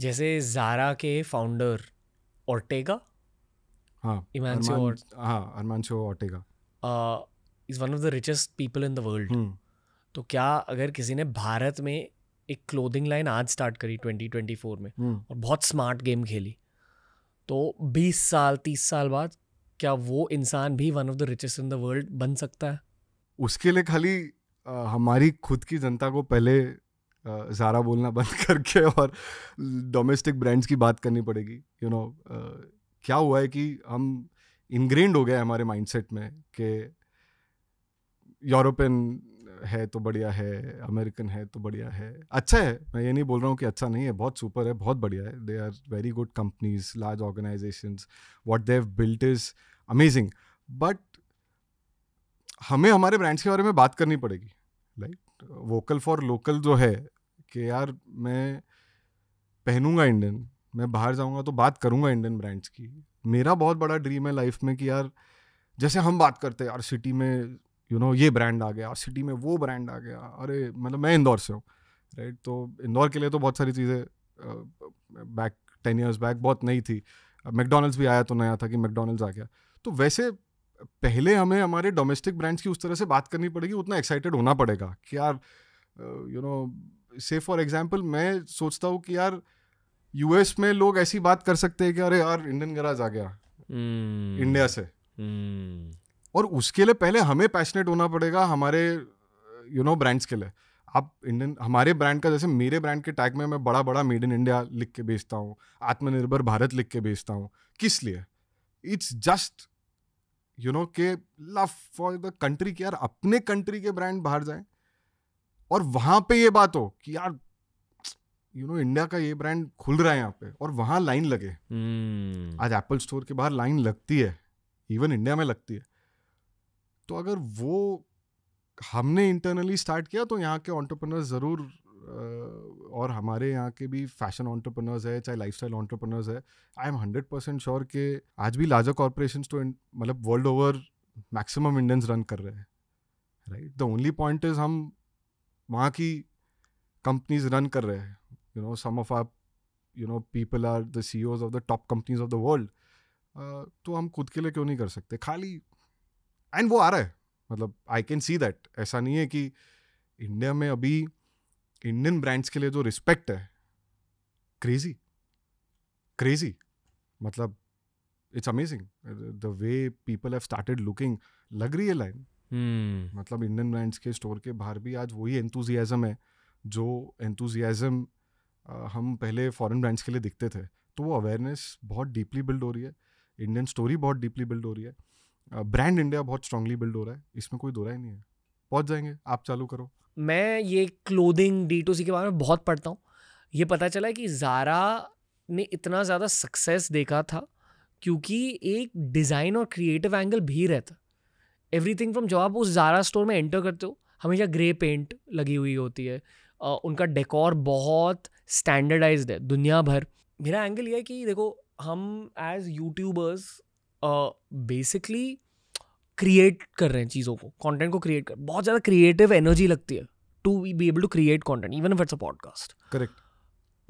जैसे जारा के founder Ortega हाँ इमानसियो और हाँ Ortega is one of the richest people in the world तो क्या अगर किसी ने भारत में एक क्लोथिंग लाइन आज स्टार्ट करी 2024 में हम्म। और बहुत स्मार्ट गेम खेली तो 20 साल 30 साल बाद क्या वो इंसान भी one of the richest in the world बन सकता है उसके लिए खाली आ, हमारी खुद की जनता को पहले ज़ारा बोलना बंद करके और डोमेस्टिक ब्रांड्स की बात करनी पड़ेगी यू you नो know, क्या हुआ है कि हम इनग्रेंड हो गए हमारे माइंडसेट में कि यूरोपियन है तो बढ़िया है अमेरिकन है तो बढ़िया है अच्छा है मैं ये नहीं बोल रहा हूँ कि अच्छा नहीं है बहुत सुपर है बहुत बढ़िया है they are very good companies large organisation what they built is amazing but हमें हमारे ब्रांड्स के बारे में बात करनी पड़ेगी राइट वोकल फॉर लोकल जो है कि यार मैं पहनूंगा इंडियन मैं बाहर जाऊंगा तो बात करूंगा इंडियन ब्रांड्स की मेरा बहुत बड़ा ड्रीम है लाइफ में कि यार जैसे हम बात करते हैं यार सिटी में यू you नो know, ये ब्रांड आ गया सिटी में वो ब्रांड आ गया अरे मतलब मैं इंदौर से हूँ राइट तो इंदौर के लिए तो बहुत सारी चीज़ें बैक टेन ईयर्स बैक बहुत नई थी मैकडोनल्ड्स भी आया तो नया था कि मैकडोनल्ड्स आ गया तो वैसे पहले हमें हमारे डोमेस्टिक ब्रांड्स की उस तरह से बात करनी पड़ेगी उतना एक्साइटेड होना पड़ेगा कि यार you know say for example मैं सोचता हूँ कि यार यूएस में लोग ऐसी बात कर सकते हैं कि अरे यार इंडियन गराज आ गया hmm. हम्म। इंडिया से hmm. और उसके लिए पहले हमें पैशनेट होना पड़ेगा हमारे यू नो ब्रांड्स के लिए आप इंडियन हमारे ब्रांड का जैसे मेरे ब्रांड के टैग में मैं बड़ा बड़ा मेड इन इंडिया लिख के बेचता हूँ आत्मनिर्भर भारत लिख के बेचता हूँ किस लिए इट्स जस्ट यू नो के लव फॉर द कंट्री के यार अपने कंट्री के ब्रांड बाहर जाए और वहां पे ये बात हो कि यार यू नो इंडिया का ये ब्रांड खुल रहा है यहाँ पे और वहां लाइन लगे hmm. आज एप्पल स्टोर के बाहर लाइन लगती है इवन इंडिया में लगती है तो अगर वो हमने इंटरनली स्टार्ट किया तो यहाँ के ऑन्टरप्रनर ज़रूर और हमारे यहाँ के भी फैशन ऑन्टरप्रनर्स है चाहे लाइफ स्टाइल ऑन्टरप्रनर्स है I am hundred percent sure कि आज भी लार्जर कॉरपोरेशन तो टू मतलब world over maximum Indians run कर रहे हैं right the only point is हम वहाँ की कंपनीज रन कर रहे हैं you know some of are you know people are the CEOs e of the top companies of the world तो हम खुद के लिए क्यों नहीं कर सकते खाली एंड वो आ रहा है मतलब आई कैन सी दैट ऐसा नहीं है कि इंडिया में अभी इंडियन ब्रांड्स के लिए जो रिस्पेक्ट है क्रेजी क्रेजी मतलब it's amazing the way people have started looking लग रही है लाइन hmm. मतलब इंडियन ब्रांड्स के स्टोर के बाहर भी आज वही एंथुजियाज़म है जो एंथुजियाज़म हम पहले फॉरेन ब्रांड्स के लिए दिखते थे तो वो अवेयरनेस बहुत डीपली बिल्ड हो रही है इंडियन स्टोरी बहुत डीपली बिल्ड हो रही है ब्रांड इंडिया बहुत स्ट्रांगली बिल्ड हो रहा है इसमें कोई दो राय नहीं है पहुंच जाएंगे आप चालू करो मैं ये क्लोदिंग डी टू सी के बारे में बहुत पढ़ता हूँ ये पता चला कि ज़ारा ने इतना ज़्यादा सक्सेस देखा था क्योंकि एक डिज़ाइन और क्रिएटिव एंगल भी रहता एवरी थिंग फ्रॉम जब आप उस ज़ारा स्टोर में एंटर करते हो हमेशा ग्रे पेंट लगी हुई होती है उनका डेकोर बहुत स्टैंडर्डाइज है दुनिया भर मेरा एंगल ये है कि देखो हम एज यूट्यूबर्स बेसिकली क्रिएट कर रहे हैं चीज़ों को कंटेंट को क्रिएट कर बहुत ज़्यादा क्रिएटिव एनर्जी लगती है to be able to create content even if it's a podcast correct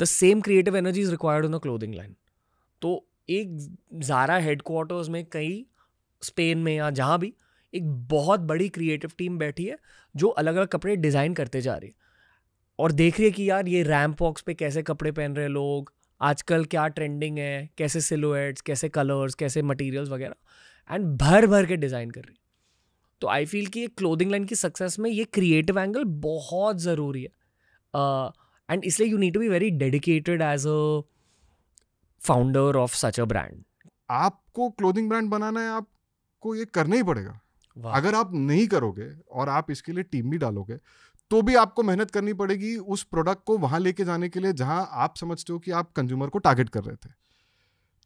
the same creative energy is required in the clothing line तो एक ज़ारा हेडक्वार्टर्स में कई स्पेन में या जहाँ भी एक बहुत बड़ी क्रिएटिव टीम बैठी है जो अलग अलग कपड़े डिज़ाइन करते जा रही है और देख रही है कि यार ये रैम्प वॉक्स पे कैसे कपड़े पहन रहे हैं लोग आजकल क्या ट्रेंडिंग है कैसे सिलोएट्स कैसे कलर्स कैसे मटेरियल्स वगैरह एंड भर भर के डिज़ाइन कर रही तो आई फील कि क्लोथिंग लाइन की सक्सेस में ये क्रिएटिव एंगल बहुत ज़रूरी है एंड इसलिए you need to be very dedicated as a founder of such a brand आपको क्लोथिंग ब्रांड बनाना है आपको ये करना ही पड़ेगा अगर आप नहीं करोगे और आप इसके लिए टीम भी डालोगे तो भी आपको मेहनत करनी पड़ेगी उस प्रोडक्ट को वहां लेके जाने के लिए जहां आप समझते हो कि आप कंज्यूमर को टारगेट कर रहे थे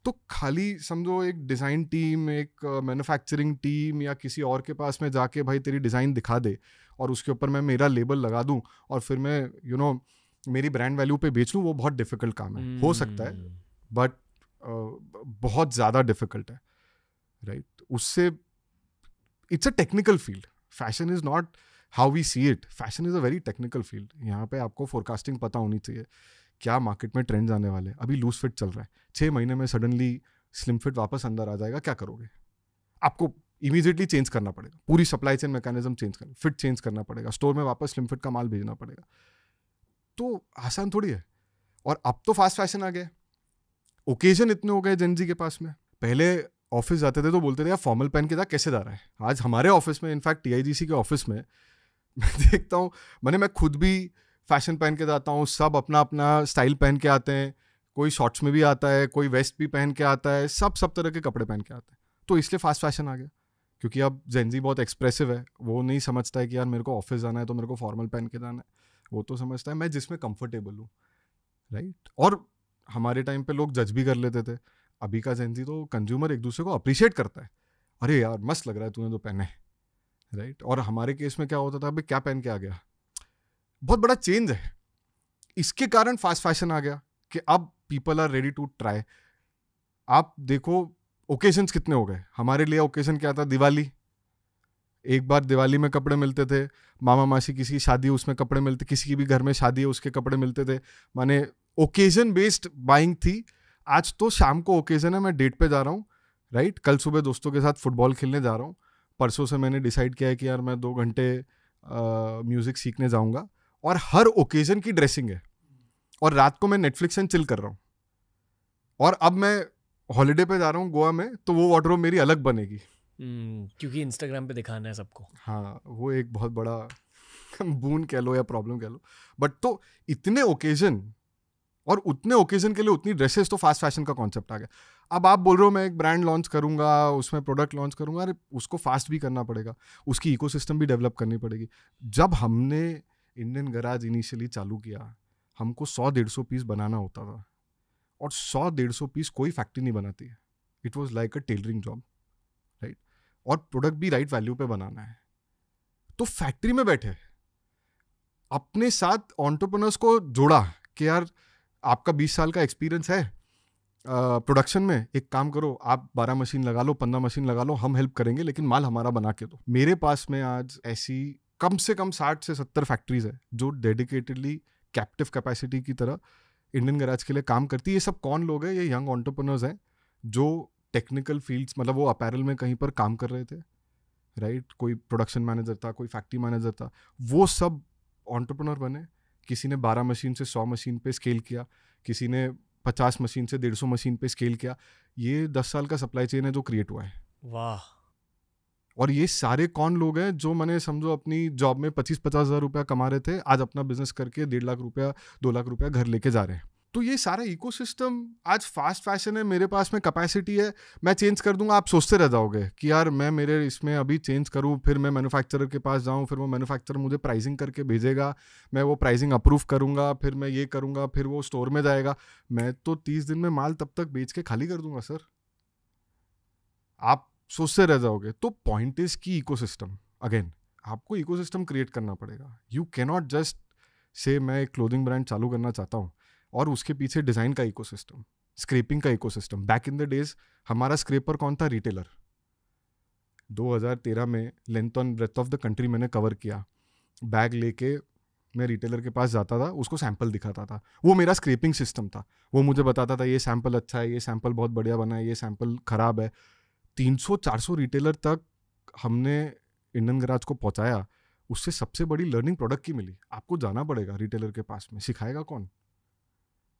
तो खाली समझो एक डिज़ाइन टीम एक मैन्युफैक्चरिंग टीम या किसी और के पास में जाके भाई तेरी डिज़ाइन दिखा दे और उसके ऊपर मैं मेरा लेबल लगा दूँ और फिर मैं यू you नो know, मेरी ब्रांड वैल्यू पे बेच लूँ वो बहुत डिफ़िकल्ट काम है hmm. हो सकता है बट hmm. uh, बहुत ज़्यादा डिफ़िकल्ट है राइट right? उससे it's a technical field fashion is not how we see it fashion is a very technical field यहाँ पे आपको फोरकास्टिंग पता होनी चाहिए क्या मार्केट में ट्रेंड्स आने वाले हैं अभी लूज फिट चल रहा है छः महीने में सडनली स्लिम फिट वापस अंदर आ जाएगा क्या करोगे आपको इमीजिएटली चेंज करना पड़ेगा पूरी सप्लाई चेन मैकेनिज्म चेंज करना फिट चेंज करना पड़ेगा स्टोर में वापस स्लिम फिट का माल भेजना पड़ेगा तो आसान थोड़ी है और अब तो फास्ट फैशन आ गया ओकेजन इतने हो गए जनजी के पास में पहले ऑफिस जाते थे तो बोलते थे यार फॉर्मल पहन के जा कैसे जा रहा है आज हमारे ऑफिस में इनफैक्ट टी के ऑफिस में मैं देखता हूँ मैंने मैं खुद भी फैशन पहन के जाता हूँ सब अपना अपना स्टाइल पहन के आते हैं कोई शॉर्ट्स में भी आता है कोई वेस्ट भी पहन के आता है सब सब तरह के कपड़े पहन के आते हैं तो इसलिए फास्ट फैशन आ गया क्योंकि अब जेंजी बहुत एक्सप्रेसिव है वो नहीं समझता है कि यार मेरे को ऑफिस जाना है तो मेरे को फॉर्मल पहन के जाना है वो तो समझता है मैं जिसमें कंफर्टेबल हूँ राइट और हमारे टाइम पे लोग जज भी कर लेते थे अभी का जेंजी तो कंज्यूमर एक दूसरे को अप्रिशिएट करता है अरे यार मस्त लग रहा है तूने तो पहने राइट और हमारे केस में क्या होता था अभी क्या पहन के आ गया बहुत बड़ा चेंज है इसके कारण फास्ट फैशन आ गया कि अब people are ready to try आप देखो ओकेजन्स कितने हो गए हमारे लिए ओकेजन क्या था दिवाली एक बार दिवाली में कपड़े मिलते थे मामा मासी किसी की शादी उसमें कपड़े मिलते किसी की भी घर में शादी है उसके कपड़े मिलते थे माने ओकेजन बेस्ड बाइंग थी आज तो शाम को ओकेजन है मैं डेट पे जा रहा हूँ राइट कल सुबह दोस्तों के साथ फुटबॉल खेलने जा रहा हूँ परसों से मैंने डिसाइड किया है कि यार मैं दो घंटे म्यूज़िक सीखने जाऊँगा और हर ओकेजन की ड्रेसिंग है और रात को मैं नेटफ्लिक्स एंड चिल कर रहा हूँ और अब मैं हॉलीडे पे जा रहा हूँ गोवा में तो वो वाटर मेरी अलग बनेगी हम्म, क्योंकि इंस्टाग्राम पे दिखाना है सबको हाँ वो एक बहुत बड़ा बून कह लो या प्रॉब्लम कह लो बट तो इतने ओकेजन और उतने ओकेजन के लिए उतनी ड्रेसेस तो फास्ट फैशन का कॉन्सेप्ट आ गया अब आप बोल रहे हो मैं एक ब्रांड लॉन्च करूंगा उसमें प्रोडक्ट लॉन्च करूंगा अरे उसको फास्ट भी करना पड़ेगा उसकी इकोसिस्टम भी डेवलप करनी पड़ेगी जब हमने इंडियन गराज इनिशियली चालू किया हमको सौ डेढ़ सौ पीस बनाना होता था और सौ डेढ़ सौ पीस कोई फैक्ट्री नहीं बनाती है it was like a tailoring job right और प्रोडक्ट भी राइट वैल्यू पे बनाना है तो फैक्ट्री में बैठे अपने साथ ऑन्टरप्रनर्स को जोड़ा कि यार आपका बीस साल का एक्सपीरियंस है प्रोडक्शन uh, में एक काम करो आप बारह मशीन लगा लो पंद्रह मशीन लगा लो हम हेल्प करेंगे लेकिन माल हमारा बना के दो मेरे पास में आज ऐसी कम से कम साठ से सत्तर फैक्ट्रीज है जो डेडिकेटेडली कैप्टिव कैपेसिटी की तरह इंडियन गैराज के लिए काम करती है ये सब कौन लोग हैं ये यंग ऑन्टरप्रनर्स हैं जो टेक्निकल फील्ड्स मतलब वो अपैरल में कहीं पर काम कर रहे थे राइट right? कोई प्रोडक्शन मैनेजर था कोई फैक्ट्री मैनेजर था वो सब ऑन्टरप्रनर बने किसी ने बारह मशीन से सौ मशीन पे स्केल किया किसी ने पचास मशीन से डेढ़ सौ मशीन पे स्केल किया ये दस साल का सप्लाई चेन है जो क्रिएट हुआ है वाह और ये सारे कौन लोग हैं जो मैंने समझो अपनी जॉब में पच्चीस पचास हज़ार रुपया कमा रहे थे आज अपना बिजनेस करके डेढ़ लाख रुपया दो लाख रुपया घर लेके जा रहे हैं तो ये सारा इकोसिस्टम आज फास्ट फैशन है मेरे पास में कैपेसिटी है मैं चेंज कर दूंगा आप सोचते रह जाओगे कि यार मैं मेरे इसमें अभी चेंज करूँ फिर मैं मैन्युफैक्चरर के पास जाऊँ फिर वो मैन्युफैक्चरर मुझे प्राइसिंग करके भेजेगा मैं वो प्राइसिंग अप्रूव करूंगा फिर मैं ये करूँगा फिर वो स्टोर में जाएगा मैं तो तीस दिन में माल तब तक बेच के खाली कर दूंगा सर आप सोचते रह जाओगे तो पॉइंट इज की इकोसिस्टम अगेन आपको इकोसिस्टम क्रिएट करना पड़ेगा यू कैनॉट जस्ट से मैं एक क्लोथिंग ब्रांड चालू करना चाहता हूँ और उसके पीछे डिज़ाइन का इकोसिस्टम स्क्रेपिंग का ecosystem back in the days हमारा स्क्रेपर कौन था रिटेलर 2013 में length on breadth of the country मैंने कवर किया बैग लेके मैं रिटेलर के पास जाता था उसको सैंपल दिखाता था वो मेरा स्क्रेपिंग सिस्टम था वो मुझे बताता था ये सैंपल अच्छा है ये सैंपल बहुत बढ़िया बना है ये सैंपल ख़राब है 300-400 रिटेलर तक हमने इंडियन गराज को पहुंचाया उससे सबसे बड़ी लर्निंग प्रोडक्ट की मिली आपको जाना पड़ेगा रिटेलर के पास में सिखाएगा कौन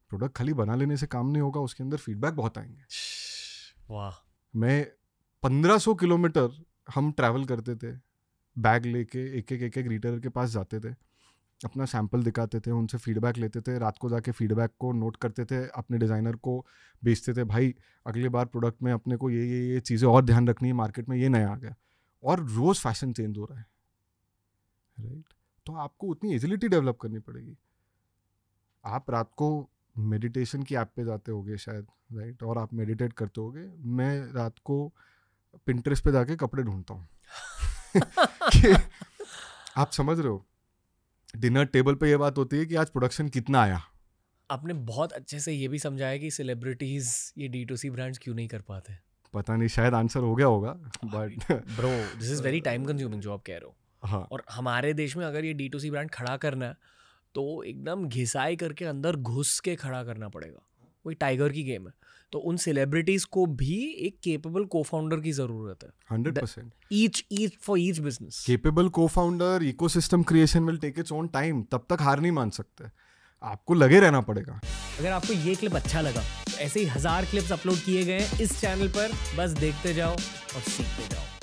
प्रोडक्ट खाली बना लेने से काम नहीं होगा उसके अंदर फीडबैक बहुत आएंगे वाह मैं 1500 किलोमीटर हम ट्रैवल करते थे बैग लेके एक एक एक एक रिटेलर के पास जाते थे अपना सैम्पल दिखाते थे उनसे फीडबैक लेते थे रात को जाके फीडबैक को नोट करते थे अपने डिज़ाइनर को बेचते थे भाई अगली बार प्रोडक्ट में अपने को ये ये ये चीज़ें और ध्यान रखनी है मार्केट में ये नया आ गया और रोज़ फैशन चेंज हो रहा है राइट तो आपको उतनी एजिलिटी डेवलप करनी पड़ेगी आप रात को मेडिटेशन की ऐप पे जाते होगे शायद राइट और आप मेडिटेट करते होगे मैं रात को पिंटरेस्ट पे जाके कपड़े ढूंढता हूँ आप समझ रहे हो डिनर टेबल पे ये बात होती है कि आज प्रोडक्शन कितना आया आपने बहुत अच्छे से ये भी समझाया कि सेलिब्रिटीज ये डी टू सी ब्रांड्स क्यों नहीं कर पाते पता नहीं शायद आंसर हो गया होगा but bro this is very time consuming जो आप कह रहे हो हाँ और हमारे देश में अगर ये डी टू सी ब्रांड खड़ा करना है तो एकदम घिसाई करके अंदर घुस के खड़ा करना पड़ेगा वो टाइगर की गेम है तो उन सेलिब्रिटीज को भी एक केपेबल को फाउंडर की जरूरत है hundred percent each each for each business capable को founder ecosystem creation will take its own time तब तक हार नहीं मान सकते आपको लगे रहना पड़ेगा अगर आपको ये क्लिप अच्छा लगा तो ऐसे ही हजार क्लिप्स अपलोड किए गए इस चैनल पर बस देखते जाओ और सीखते जाओ